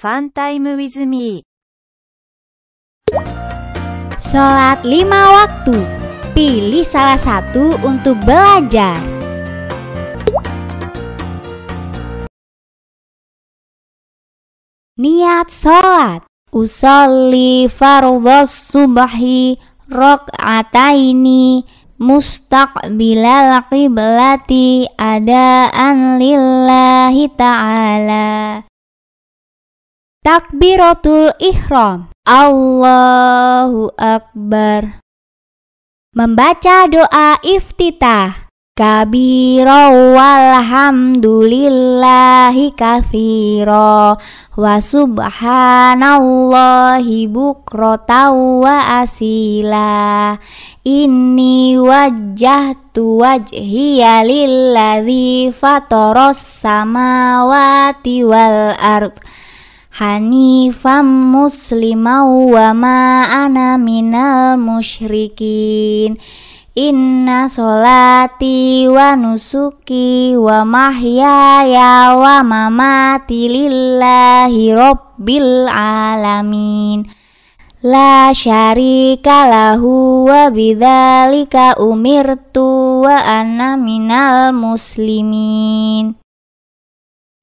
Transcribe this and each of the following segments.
Fun Time with Me. Sholat lima waktu. Pilih salah satu untuk belajar. Niat sholat. Usalli fardhas subahi mustaq mustaqbilal qiblati adaan lillahi ta'ala. Takbiratul ihram. Allahu akbar. Membaca doa iftitah. Kabiro walhamdulillahi kathiro wa subhanallahi bukrota wa asila inni tu wajhiya lilladhi fatoros samawati wal ardh hanifam muslimau wa ma'ana ana minal musyrikin Inna solati wa nusuki wa mahyaya wa mamati lillahi rabbil alamin La syarika lahu wa bidhalika umirtu wa ana minal muslimin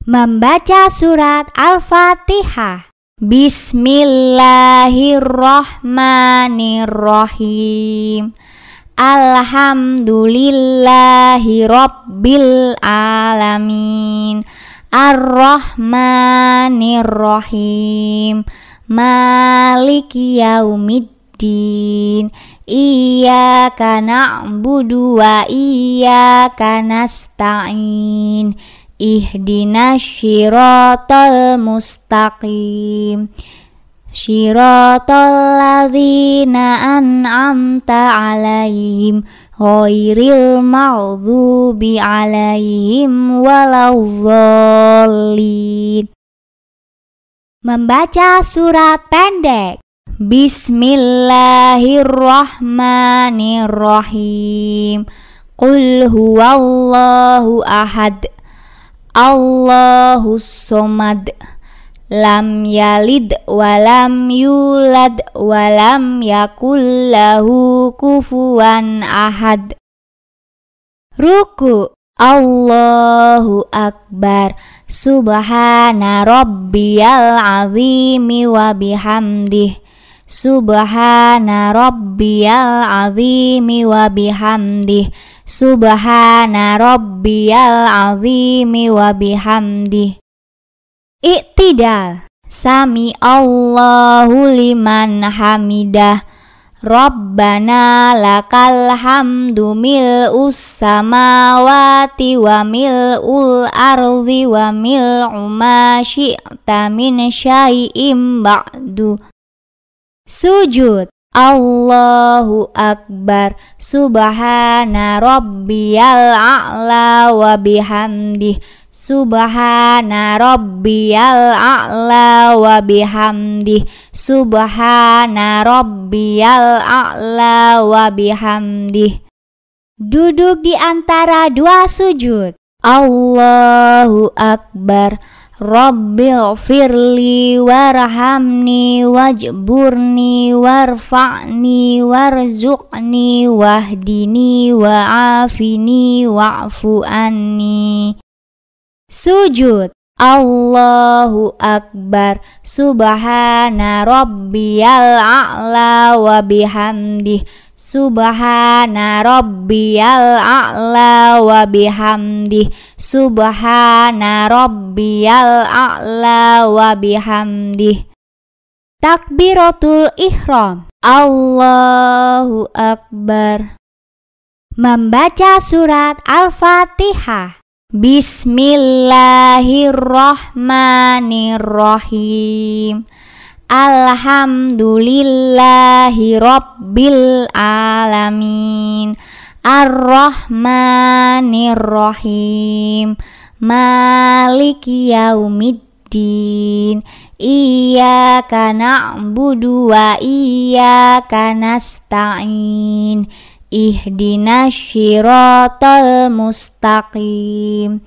membaca surat Al-Fatihah. Bismillahirrohmanirrohim. Alhamdulillahi Rabbil Alamin Ar-Rahmanirrahim Maliki Yaumiddin Iyaka na'budu wa iyaka nasta'in Ihdina syiratal mustaqim Syiratal ladzina an'amta alaihim Ghairil ma'zubi alaihim waladzallin Membaca surat pendek Bismillahirrahmanirrahim Qul huwallahu ahad Allahu somad lam yalid walam yulad walam yakullahu kufuan ahad ruku Allahu akbar subhana rabbiyal azimi wa bihamdih Subhana rabbiyal azimi wa bihamdih Subhana rabbiyal azimi wa bihamdih Iktidal Sami Allahu liman hamidah Rabbana lakal hamdu mil samawati wa ul ardi wa mil umasyi'ta min syai'im ba'du sujud. Allahu Akbar Subhana Rabbiyal A'la wa bihamdih Subhana Rabbiyal A'la wa bihamdih Subhana Rabbiyal A'la wa bihamdih Duduk di antara dua sujud Allahu Akbar Rabbil firli warhamni wajburni warfa'ni warzuqni wahdini wa'afini wa'fu Sujud Allahu Akbar Subhana Rabbiyal A'la wa bihamdih Subhana Rabbiyal A'la wa bihamdih Subhana Rabbiyal A'la wa bihamdih Takbiratul Ihram Allahu Akbar Membaca surat Al-Fatihah Bismillahirrahmanirrahim Alhamdulillahi Rabbil Alamin Ar-Rahmanirrahim Maliki Yaumiddin Iyaka na'budu wa iyaka nasta'in Ihdina syiratal mustaqim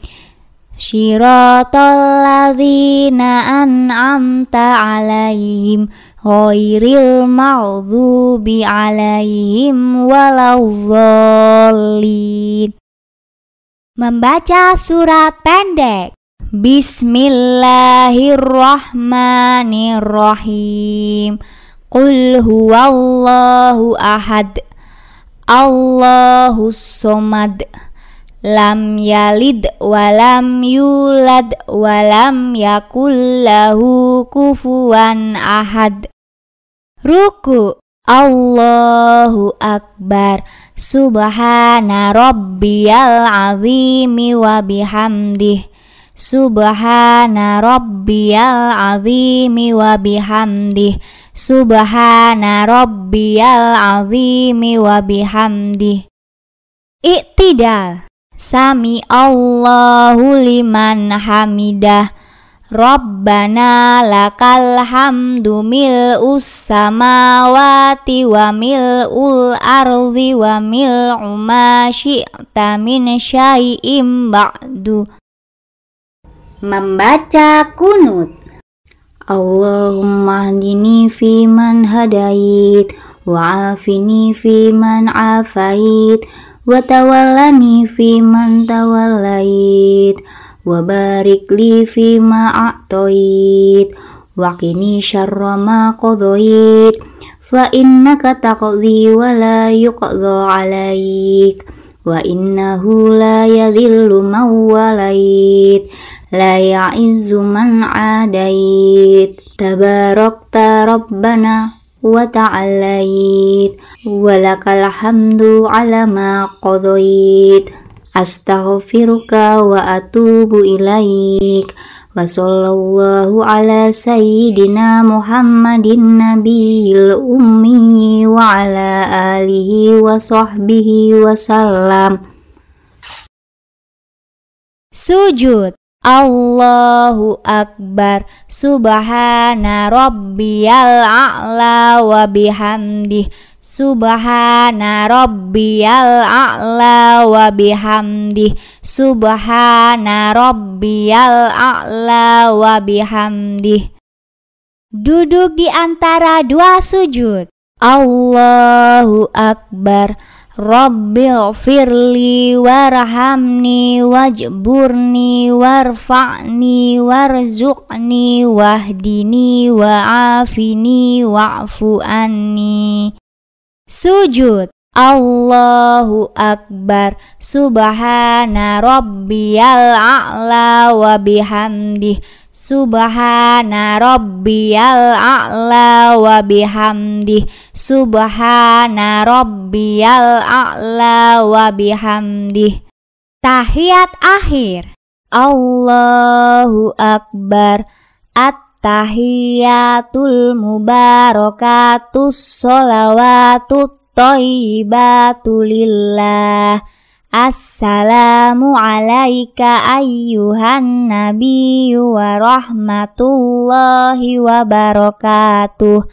Syiratal ladhina an'amta alaihim Ghairil ma'zubi alaihim walawzallin Membaca surat pendek Bismillahirrahmanirrahim Qul huwallahu ahad Allahu somad lam yalid walam yulad walam yakullahu kufuan ahad ruku Allahu akbar subhana rabbiyal azimi wa bihamdih Subhana rabbiyal azimi wa bihamdih Subhana rabbiyal azimi wa bihamdih Iktidal Sami Allahu liman hamidah Rabbana lakal hamdu mil'us samawati wa mil'ul ardi wa mil'u syi'ta min syai'im ba'du Membaca kunut Allahumma hdini fi man hadait wa afini fi man afait wa tawallani fi man tawallait wa barik li fi ma a'toit wa qini syarra ma qadait fa innaka taqdi wa la yuqda alaik وإنه لا يذل من وليت لا يعز من عاديت تباركت ربنا وتعاليت ولك الحمد على ما قضيت أستغفرك وأتوب إليك wa ala sayyidina muhammadin nabiyil ummi wa ala alihi wa sahbihi wa salam. Sujud Allahu Akbar Subhana Rabbiyal A'la wa bihamdih Subhana Rabbiyal A'la wa bihamdih Subhana Rabbiyal A'la wa bihamdih Duduk di antara dua sujud Allahu Akbar Rabbil firli warhamni wajburni warfa'ni warzuqni wahdini wa'afini wa'fu anni Sujud Allahu Akbar Subhana Rabbiyal A'la wa bihamdih Subhana Rabbiyal A'la wa bihamdih Subhana Rabbiyal A'la wa bihamdih Tahiyat akhir Allahu Akbar At Tahiyatul mubarakatus solawatut thayyibatulillah Assalamu alayka ayyuhan nabiyyu wa rahmatullahi wa barakatuh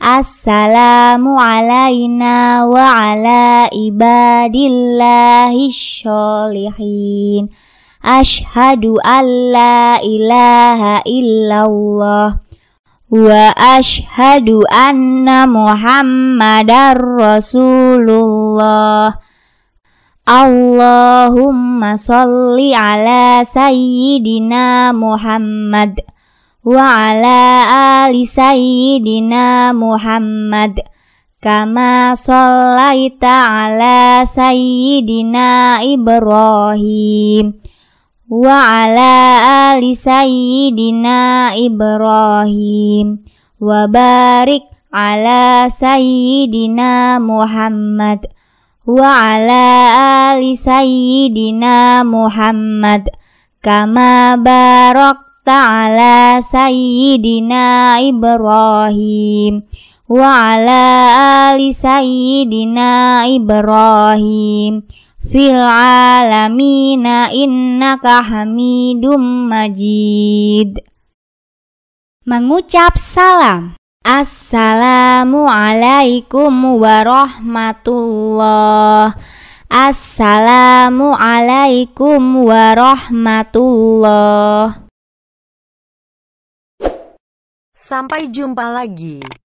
Assalamu alayna wa ala ibadillahi sholihin Ashhadu an la ilaha illallah wa ashadu anna muhammadar rasulullah Allahumma salli ala sayyidina Muhammad wa ala ali sayyidina Muhammad kama sallaita ala sayyidina Ibrahim wa ala ali sayyidina Ibrahim wa barik ala sayyidina Muhammad wa ala ali sayyidina Muhammad kama barok ala sayyidina Ibrahim wa ala ali sayyidina Ibrahim fil alamina innaka hamidum majid. Mengucap salam. Assalamualaikum warahmatullah. Assalamualaikum warahmatullah. Sampai jumpa lagi.